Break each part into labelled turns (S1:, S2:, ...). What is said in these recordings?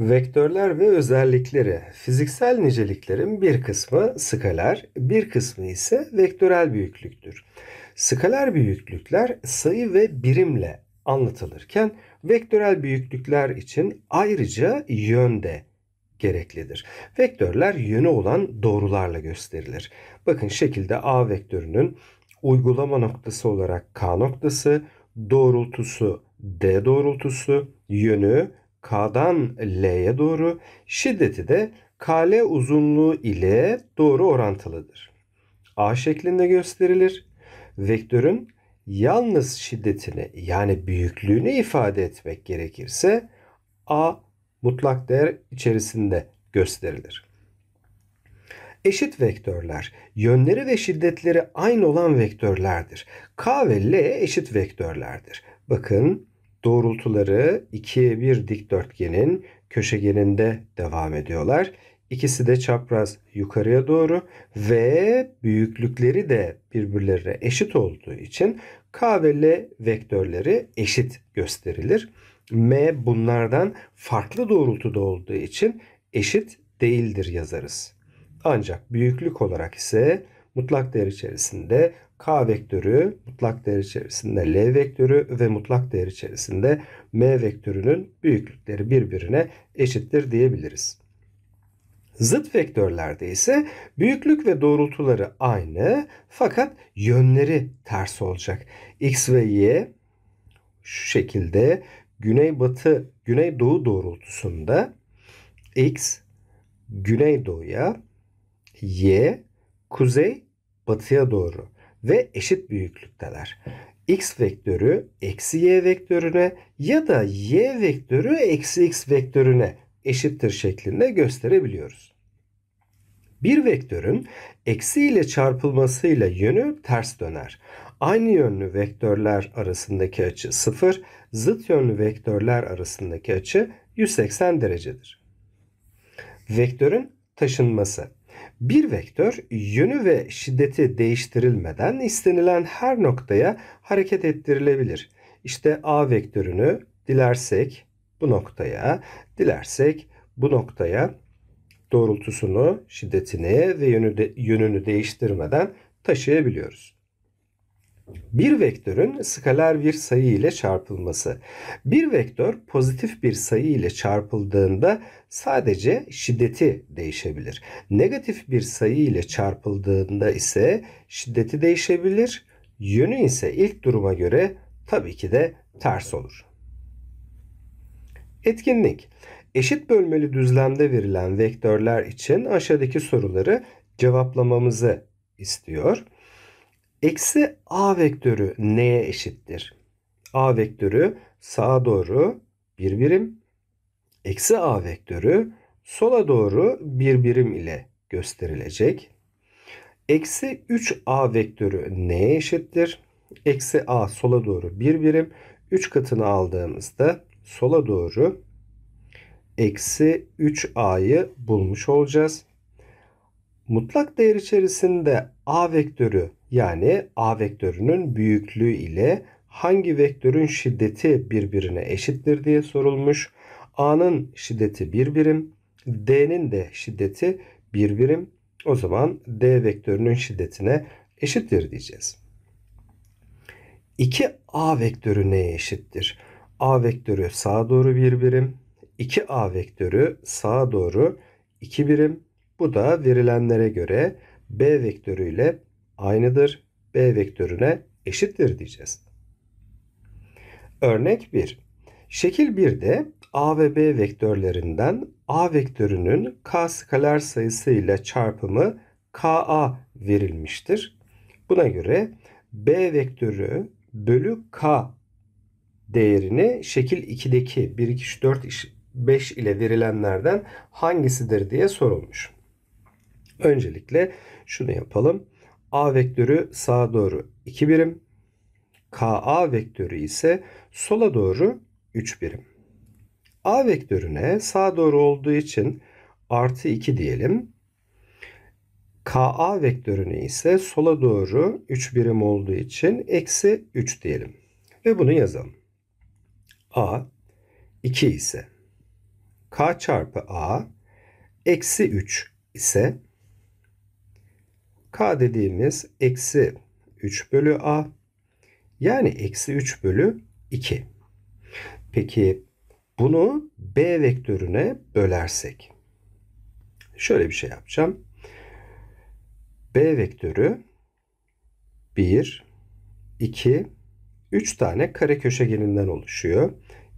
S1: Vektörler ve özellikleri. Fiziksel niceliklerin bir kısmı skaler, bir kısmı ise vektörel büyüklüktür. Skaler büyüklükler sayı ve birimle anlatılırken vektörel büyüklükler için ayrıca yönde gereklidir. Vektörler yönü olan doğrularla gösterilir. Bakın şekilde A vektörünün uygulama noktası olarak K noktası, doğrultusu D doğrultusu, yönü K'dan L'ye doğru, şiddeti de KL uzunluğu ile doğru orantılıdır. A şeklinde gösterilir. Vektörün yalnız şiddetini yani büyüklüğünü ifade etmek gerekirse A mutlak değer içerisinde gösterilir. Eşit vektörler, yönleri ve şiddetleri aynı olan vektörlerdir. K ve L eşit vektörlerdir. Bakın doğrultuları 2'ye 1 dikdörtgenin köşegeninde devam ediyorlar. İkisi de çapraz yukarıya doğru ve büyüklükleri de birbirlerine eşit olduğu için K ve L vektörleri eşit gösterilir. M bunlardan farklı doğrultuda olduğu için eşit değildir yazarız. Ancak büyüklük olarak ise mutlak değer içerisinde k vektörü, mutlak değer içerisinde l vektörü ve mutlak değer içerisinde m vektörünün büyüklükleri birbirine eşittir diyebiliriz. Zıt vektörlerde ise büyüklük ve doğrultuları aynı fakat yönleri ters olacak. X ve Y şu şekilde güney batı, güney doğu doğrultusunda X güney doğuya, Y kuzey batıya doğru ve eşit büyüklükteler. X vektörü eksi Y vektörüne ya da Y vektörü eksi X vektörüne eşittir şeklinde gösterebiliyoruz. Bir vektörün eksi ile çarpılmasıyla yönü ters döner. Aynı yönlü vektörler arasındaki açı 0, zıt yönlü vektörler arasındaki açı 180 derecedir. Vektörün taşınması. Bir vektör yönü ve şiddeti değiştirilmeden istenilen her noktaya hareket ettirilebilir. İşte A vektörünü dilersek bu noktaya, dilersek bu noktaya doğrultusunu, şiddetini ve yönü de, yönünü değiştirmeden taşıyabiliyoruz bir vektörün skaler bir sayı ile çarpılması. Bir vektör pozitif bir sayı ile çarpıldığında sadece şiddeti değişebilir. Negatif bir sayı ile çarpıldığında ise şiddeti değişebilir. Yönü ise ilk duruma göre tabii ki de ters olur. Etkinlik Eşit bölmeli düzlemde verilen vektörler için aşağıdaki soruları cevaplamamızı istiyor. Eksi a vektörü neye eşittir? a vektörü sağa doğru bir birim. Eksi a vektörü sola doğru bir birim ile gösterilecek. Eksi 3a vektörü neye eşittir? Eksi a sola doğru bir birim. 3 katını aldığımızda sola doğru eksi 3a'yı bulmuş olacağız. Mutlak değer içerisinde A vektörü yani A vektörünün büyüklüğü ile hangi vektörün şiddeti birbirine eşittir diye sorulmuş. A'nın şiddeti bir birim, D'nin de şiddeti bir birim. O zaman D vektörünün şiddetine eşittir diyeceğiz. 2A vektörü neye eşittir? A vektörü sağa doğru bir birim, 2A vektörü sağa doğru 2 birim, bu da verilenlere göre B vektörüyle aynıdır. B vektörüne eşittir diyeceğiz. Örnek 1. Şekil 1'de A ve B vektörlerinden A vektörünün K skaler sayısı ile çarpımı KA verilmiştir. Buna göre B vektörü bölü K değerini şekil 2'deki 1, 2, 3, 4, 5 ile verilenlerden hangisidir diye sorulmuş. Öncelikle şunu yapalım. A vektörü sağa doğru 2 birim. KA vektörü ise sola doğru 3 birim. A vektörüne sağa doğru olduğu için artı 2 diyelim. KA vektörüne ise sola doğru 3 birim olduğu için eksi 3 diyelim. Ve bunu yazalım. A 2 ise K çarpı A eksi 3 ise k dediğimiz eksi 3 bölü a yani eksi 3 bölü 2. Peki bunu b vektörüne bölersek şöyle bir şey yapacağım. b vektörü 1, 2, 3 tane kare köşegeninden oluşuyor.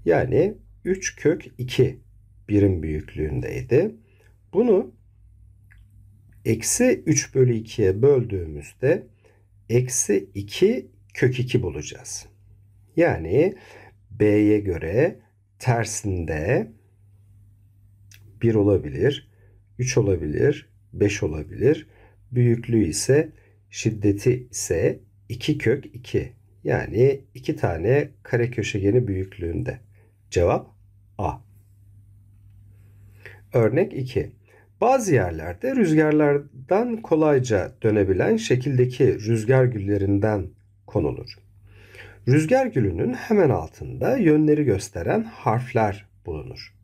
S1: Yani 3 kök 2 birim büyüklüğündeydi. Bunu eksi 3 bölü 2'ye böldüğümüzde eksi 2 kök 2 bulacağız. Yani B'ye göre tersinde 1 olabilir, 3 olabilir, 5 olabilir. Büyüklüğü ise şiddeti ise 2 kök 2. Yani 2 tane kare köşegeni büyüklüğünde. Cevap A. Örnek 2. Bazı yerlerde rüzgarlardan kolayca dönebilen şekildeki rüzgar güllerinden konulur. Rüzgar gülünün hemen altında yönleri gösteren harfler bulunur.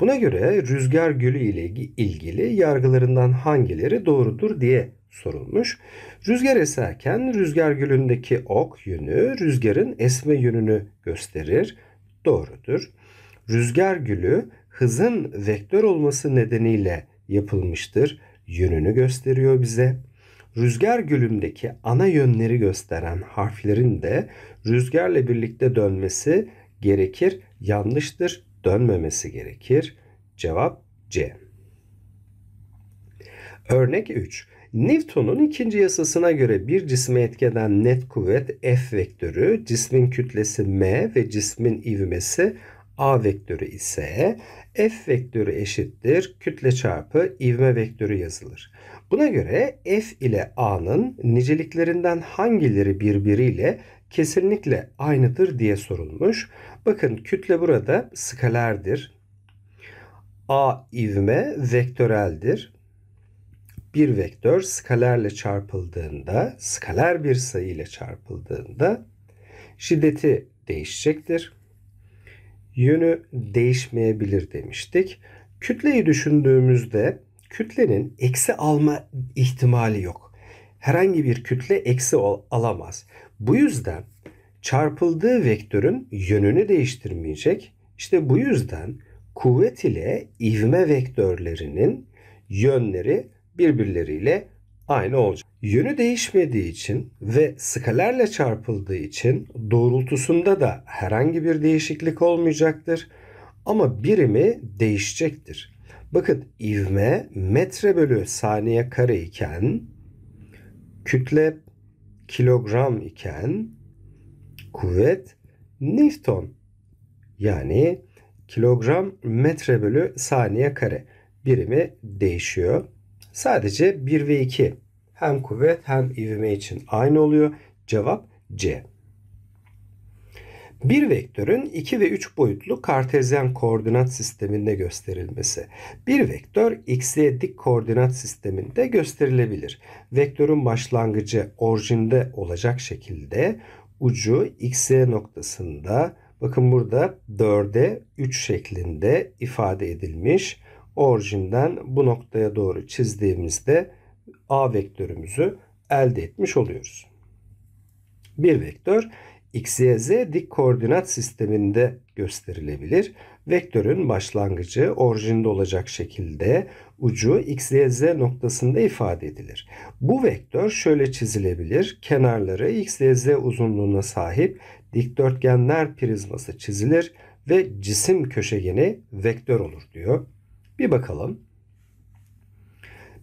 S1: Buna göre rüzgar gülü ile ilgili yargılarından hangileri doğrudur diye sorulmuş. Rüzgar eserken rüzgar gülündeki ok yönü rüzgarın esme yönünü gösterir. Doğrudur. Rüzgar gülü hızın vektör olması nedeniyle yapılmıştır. Yönünü gösteriyor bize. Rüzgar gülümdeki ana yönleri gösteren harflerin de rüzgarla birlikte dönmesi gerekir. Yanlıştır. Dönmemesi gerekir. Cevap C. Örnek 3. Newton'un ikinci yasasına göre bir cisme etkeden net kuvvet F vektörü, cismin kütlesi M ve cismin ivmesi A vektörü ise F vektörü eşittir kütle çarpı ivme vektörü yazılır. Buna göre F ile A'nın niceliklerinden hangileri birbiriyle kesinlikle aynıdır diye sorulmuş. Bakın kütle burada skalerdir. A ivme vektöreldir. Bir vektör skalerle çarpıldığında, skaler bir sayı ile çarpıldığında şiddeti değişecektir yönü değişmeyebilir demiştik. Kütleyi düşündüğümüzde kütlenin eksi alma ihtimali yok. Herhangi bir kütle eksi alamaz. Bu yüzden çarpıldığı vektörün yönünü değiştirmeyecek. İşte bu yüzden kuvvet ile ivme vektörlerinin yönleri birbirleriyle aynı olacak. Yönü değişmediği için ve skalerle çarpıldığı için doğrultusunda da herhangi bir değişiklik olmayacaktır. Ama birimi değişecektir. Bakın ivme metre bölü saniye kare iken kütle kilogram iken kuvvet Newton yani kilogram metre bölü saniye kare birimi değişiyor. Sadece 1 ve 2 hem kuvvet hem ivme için aynı oluyor. Cevap C. Bir vektörün 2 ve 3 boyutlu kartezyen koordinat sisteminde gösterilmesi. Bir vektör x'ye dik koordinat sisteminde gösterilebilir. Vektörün başlangıcı orijinde olacak şekilde ucu x'ye noktasında bakın burada 4'e 3 şeklinde ifade edilmiş. Orijinden bu noktaya doğru çizdiğimizde A vektörümüzü elde etmiş oluyoruz. Bir vektör x, y, z dik koordinat sisteminde gösterilebilir. Vektörün başlangıcı orijinde olacak şekilde ucu x, y, z noktasında ifade edilir. Bu vektör şöyle çizilebilir. Kenarları x, y, z uzunluğuna sahip dikdörtgenler prizması çizilir ve cisim köşegeni vektör olur diyor. Bir bakalım.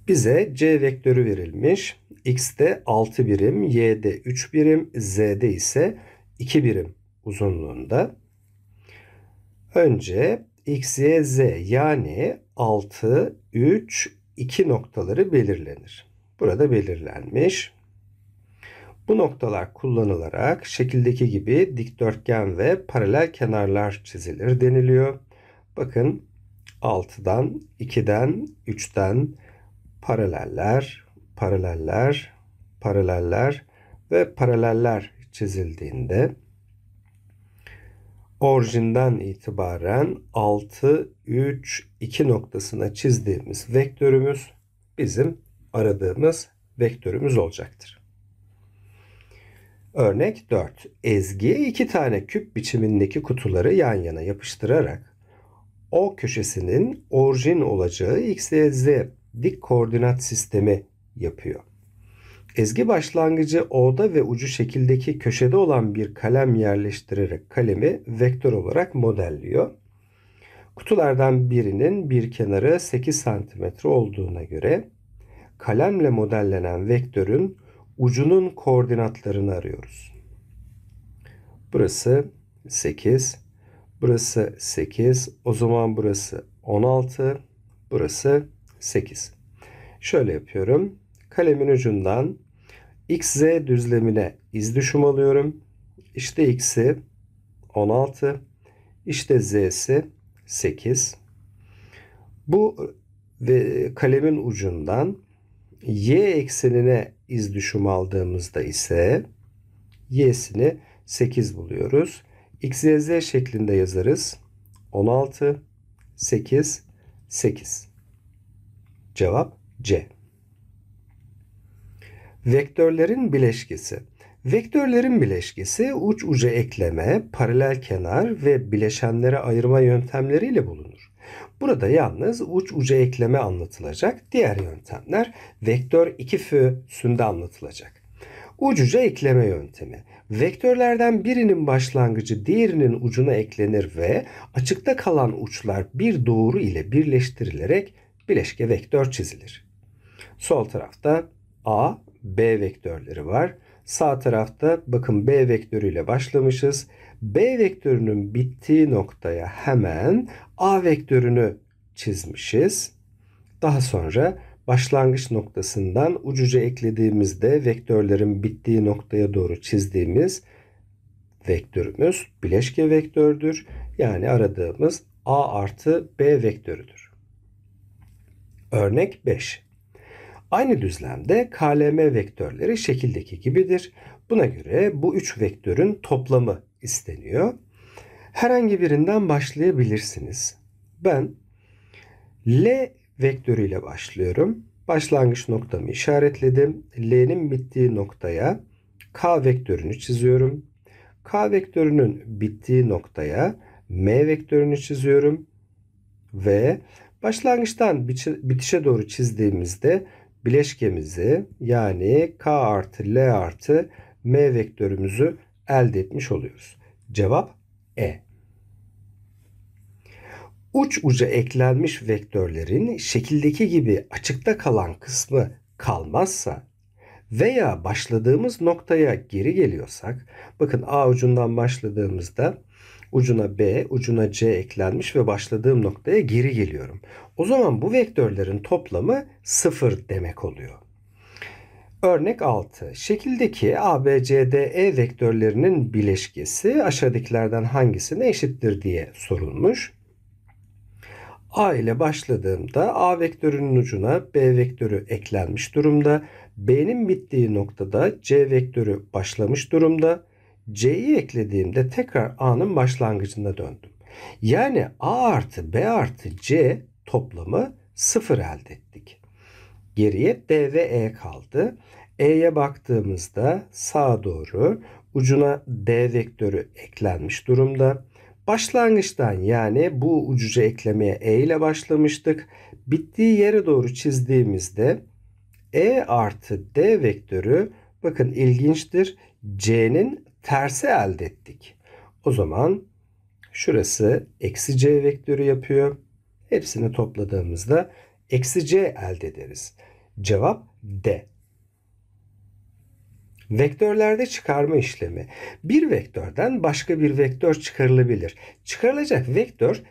S1: Bize c vektörü verilmiş. x'de 6 birim, y'de 3 birim, z'de ise 2 birim uzunluğunda. Önce x, y, z yani 6, 3, 2 noktaları belirlenir. Burada belirlenmiş. Bu noktalar kullanılarak şekildeki gibi dikdörtgen ve paralel kenarlar çizilir deniliyor. Bakın 6'dan, 2'den, 3'ten, paraleller, paraleller, paraleller ve paraleller çizildiğinde orijinden itibaren 6, 3, 2 noktasına çizdiğimiz vektörümüz bizim aradığımız vektörümüz olacaktır. Örnek 4. Ezgi'ye iki tane küp biçimindeki kutuları yan yana yapıştırarak o köşesinin orijin olacağı x, y, z dik koordinat sistemi yapıyor. Ezgi başlangıcı O'da ve ucu şekildeki köşede olan bir kalem yerleştirerek kalemi vektör olarak modelliyor. Kutulardan birinin bir kenarı 8 cm olduğuna göre kalemle modellenen vektörün ucunun koordinatlarını arıyoruz. Burası 8, burası 8, o zaman burası 16, burası 8. Şöyle yapıyorum. Kalemin ucundan XZ düzlemine iz düşüm alıyorum. İşte X'i 16. İşte Z'si 8. Bu ve kalemin ucundan y eksenine iz düşüm aldığımızda ise y'sini 8 buluyoruz. XYZ şeklinde yazarız. 16, 8, 8. Cevap C. Vektörlerin bileşkesi. Vektörlerin bileşkesi uç uca ekleme, paralel kenar ve bileşenlere ayırma yöntemleriyle bulunur. Burada yalnız uç uca ekleme anlatılacak. Diğer yöntemler vektör 2 füsünde anlatılacak. Uç uca ekleme yöntemi. Vektörlerden birinin başlangıcı diğerinin ucuna eklenir ve açıkta kalan uçlar bir doğru ile birleştirilerek bileşke vektör çizilir. Sol tarafta A, B vektörleri var. Sağ tarafta bakın B vektörüyle başlamışız. B vektörünün bittiği noktaya hemen A vektörünü çizmişiz. Daha sonra başlangıç noktasından ucuca eklediğimizde vektörlerin bittiği noktaya doğru çizdiğimiz vektörümüz bileşke vektördür. Yani aradığımız A artı B vektörüdür. Örnek 5. Aynı düzlemde KLM vektörleri şekildeki gibidir. Buna göre bu üç vektörün toplamı isteniyor. Herhangi birinden başlayabilirsiniz. Ben L vektörüyle başlıyorum. Başlangıç noktamı işaretledim. L'nin bittiği noktaya K vektörünü çiziyorum. K vektörünün bittiği noktaya M vektörünü çiziyorum. Ve Başlangıçtan bitişe doğru çizdiğimizde bileşkemizi yani K artı L artı M vektörümüzü elde etmiş oluyoruz. Cevap E. Uç uca eklenmiş vektörlerin şekildeki gibi açıkta kalan kısmı kalmazsa veya başladığımız noktaya geri geliyorsak bakın A ucundan başladığımızda Ucuna B, ucuna C eklenmiş ve başladığım noktaya geri geliyorum. O zaman bu vektörlerin toplamı 0 demek oluyor. Örnek 6. Şekildeki A, B, C, D, E vektörlerinin bileşkesi aşağıdakilerden hangisine eşittir diye sorulmuş. A ile başladığımda A vektörünün ucuna B vektörü eklenmiş durumda. B'nin bittiği noktada C vektörü başlamış durumda. C'yi eklediğimde tekrar A'nın başlangıcına döndüm. Yani A artı B artı C toplamı 0 elde ettik. Geriye D ve E kaldı. E'ye baktığımızda sağa doğru ucuna D vektörü eklenmiş durumda. Başlangıçtan yani bu ucuca eklemeye E ile başlamıştık. Bittiği yere doğru çizdiğimizde E artı D vektörü bakın ilginçtir. C'nin tersi elde ettik. O zaman şurası eksi c vektörü yapıyor. Hepsini topladığımızda eksi c elde ederiz. Cevap D. Vektörlerde çıkarma işlemi. Bir vektörden başka bir vektör çıkarılabilir. Çıkarılacak vektör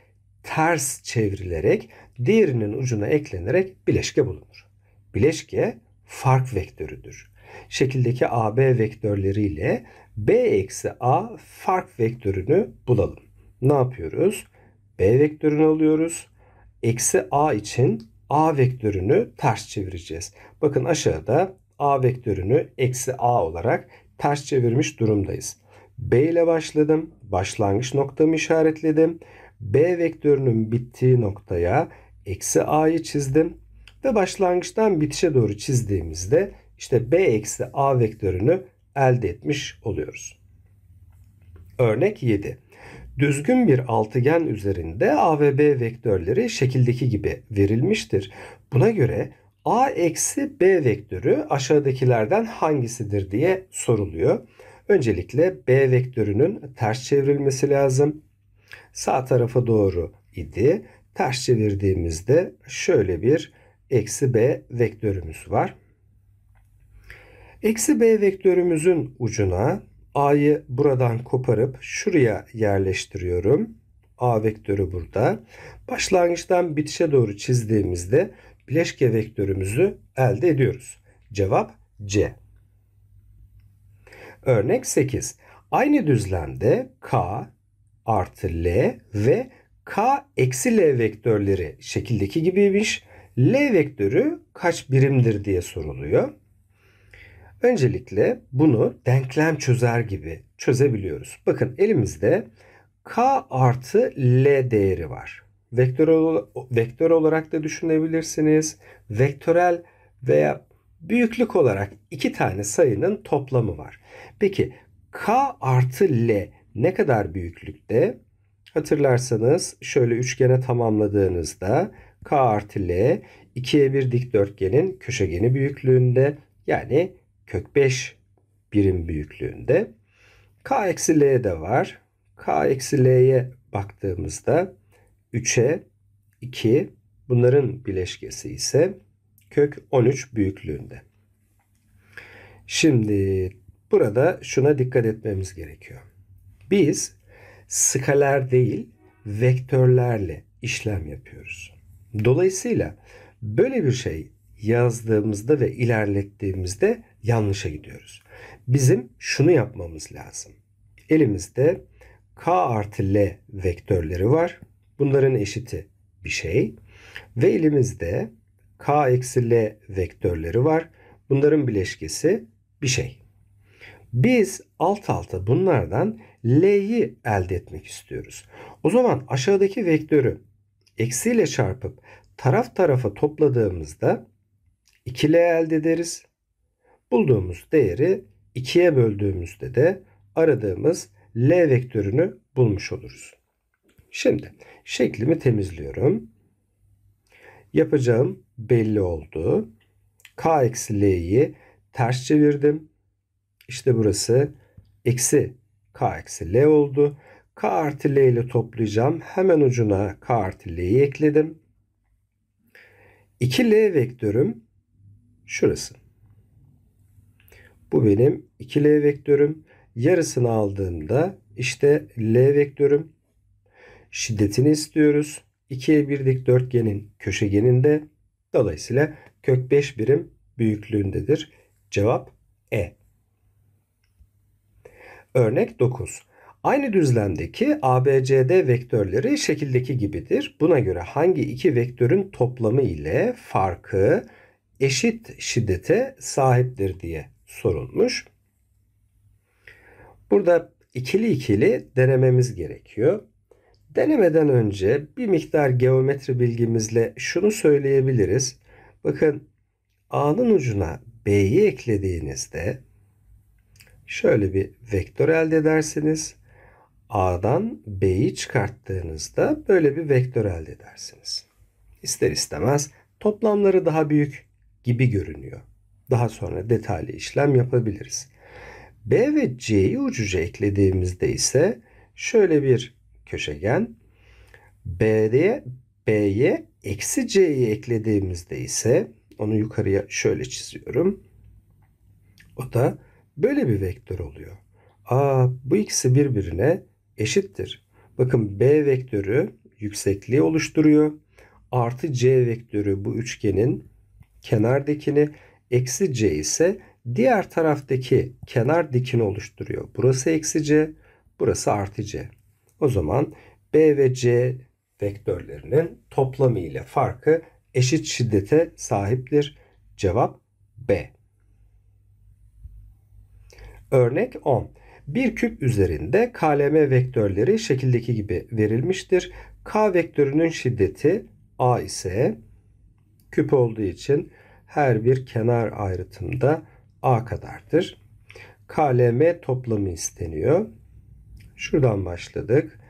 S1: ters çevrilerek diğerinin ucuna eklenerek bileşke bulunur. Bileşke fark vektörüdür. Şekildeki AB vektörleriyle b eksi a fark vektörünü bulalım. Ne yapıyoruz? b vektörünü alıyoruz. Eksi a için a vektörünü ters çevireceğiz. Bakın aşağıda a vektörünü eksi a olarak ters çevirmiş durumdayız. B ile başladım. Başlangıç noktamı işaretledim. B vektörünün bittiği noktaya eksi a'yı çizdim. Ve başlangıçtan bitişe doğru çizdiğimizde işte b eksi a vektörünü elde etmiş oluyoruz. Örnek 7. Düzgün bir altıgen üzerinde A ve B vektörleri şekildeki gibi verilmiştir. Buna göre A eksi B vektörü aşağıdakilerden hangisidir diye soruluyor. Öncelikle B vektörünün ters çevrilmesi lazım. Sağ tarafa doğru idi. Ters çevirdiğimizde şöyle bir eksi B vektörümüz var. Eksi b vektörümüzün ucuna a'yı buradan koparıp şuraya yerleştiriyorum. a vektörü burada. Başlangıçtan bitişe doğru çizdiğimizde bileşke vektörümüzü elde ediyoruz. Cevap C. Örnek 8. Aynı düzlemde k artı l ve k eksi l vektörleri şekildeki gibiymiş. L vektörü kaç birimdir diye soruluyor. Öncelikle bunu denklem çözer gibi çözebiliyoruz. Bakın elimizde k artı l değeri var. Vektör, vektör olarak da düşünebilirsiniz. Vektörel veya büyüklük olarak iki tane sayının toplamı var. Peki k artı l ne kadar büyüklükte? Hatırlarsanız şöyle üçgene tamamladığınızda k artı l 2'ye bir dikdörtgenin köşegeni büyüklüğünde yani kök 5 birim büyüklüğünde. K eksi L de var. K eksi L'ye baktığımızda 3'e 2 bunların bileşkesi ise kök 13 büyüklüğünde. Şimdi burada şuna dikkat etmemiz gerekiyor. Biz skaler değil vektörlerle işlem yapıyoruz. Dolayısıyla böyle bir şey yazdığımızda ve ilerlettiğimizde yanlışa gidiyoruz. Bizim şunu yapmamız lazım. Elimizde k artı l vektörleri var. Bunların eşiti bir şey. Ve elimizde k eksi l vektörleri var. Bunların bileşkesi bir şey. Biz alt alta bunlardan l'yi elde etmek istiyoruz. O zaman aşağıdaki vektörü eksiyle çarpıp taraf tarafa topladığımızda 2l elde ederiz. Bulduğumuz değeri 2'ye böldüğümüzde de aradığımız L vektörünü bulmuş oluruz. Şimdi şeklimi temizliyorum. Yapacağım belli oldu. K eksi L'yi ters çevirdim. İşte burası eksi K eksi L oldu. K artı L ile toplayacağım. Hemen ucuna K artı L'yi ekledim. 2L vektörüm şurası. Bu benim 2L vektörüm. Yarısını aldığımda işte L vektörüm. Şiddetini istiyoruz. 2'ye 1 dikdörtgenin köşegeninde. Dolayısıyla kök 5 birim büyüklüğündedir. Cevap E. Örnek 9. Aynı düzlemdeki ABCD vektörleri şekildeki gibidir. Buna göre hangi iki vektörün toplamı ile farkı eşit şiddete sahiptir diye sorulmuş. Burada ikili ikili denememiz gerekiyor. Denemeden önce bir miktar geometri bilgimizle şunu söyleyebiliriz. Bakın A'nın ucuna B'yi eklediğinizde şöyle bir vektör elde edersiniz. A'dan B'yi çıkarttığınızda böyle bir vektör elde edersiniz. İster istemez toplamları daha büyük gibi görünüyor. Daha sonra detaylı işlem yapabiliriz. B ve C'yi ucuca eklediğimizde ise şöyle bir köşegen. B'ye B'ye eksi C'yi eklediğimizde ise onu yukarıya şöyle çiziyorum. O da böyle bir vektör oluyor. Aa, bu ikisi birbirine eşittir. Bakın B vektörü yüksekliği oluşturuyor. Artı C vektörü bu üçgenin kenardakini Eksi c ise diğer taraftaki kenar dikini oluşturuyor. Burası eksi c, burası artı c. O zaman b ve c vektörlerinin toplamı ile farkı eşit şiddete sahiptir. Cevap B. Örnek 10. Bir küp üzerinde KLM vektörleri şekildeki gibi verilmiştir. K vektörünün şiddeti A ise küp olduğu için her bir kenar ayrıtımda A kadardır. KLM toplamı isteniyor. Şuradan başladık.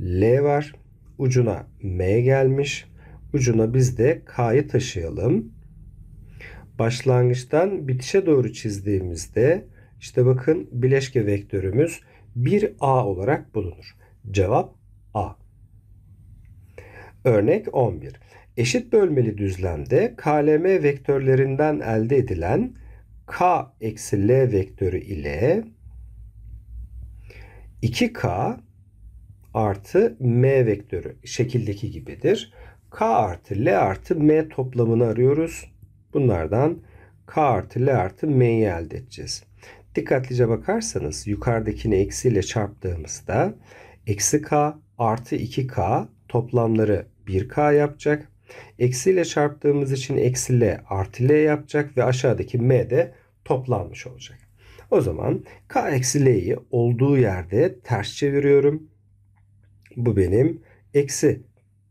S1: L var. Ucuna M gelmiş. Ucuna biz de K'yı taşıyalım. Başlangıçtan bitişe doğru çizdiğimizde işte bakın bileşke vektörümüz 1A olarak bulunur. Cevap A. Örnek 11. Eşit bölmeli düzlemde KLM vektörlerinden elde edilen K eksi L vektörü ile 2K artı M vektörü şekildeki gibidir. K artı L artı M toplamını arıyoruz. Bunlardan K artı L artı M'yi elde edeceğiz. Dikkatlice bakarsanız yukarıdakini eksiyle çarptığımızda eksi K artı 2K toplamları 1K yapacak. Eksiyle çarptığımız için eksi L yapacak ve aşağıdaki M de toplanmış olacak. O zaman K eksi L'yi olduğu yerde ters çeviriyorum. Bu benim eksi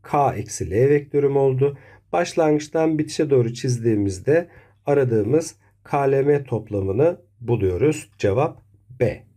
S1: K eksi L vektörüm oldu. Başlangıçtan bitişe doğru çizdiğimizde aradığımız KLM toplamını buluyoruz. Cevap B.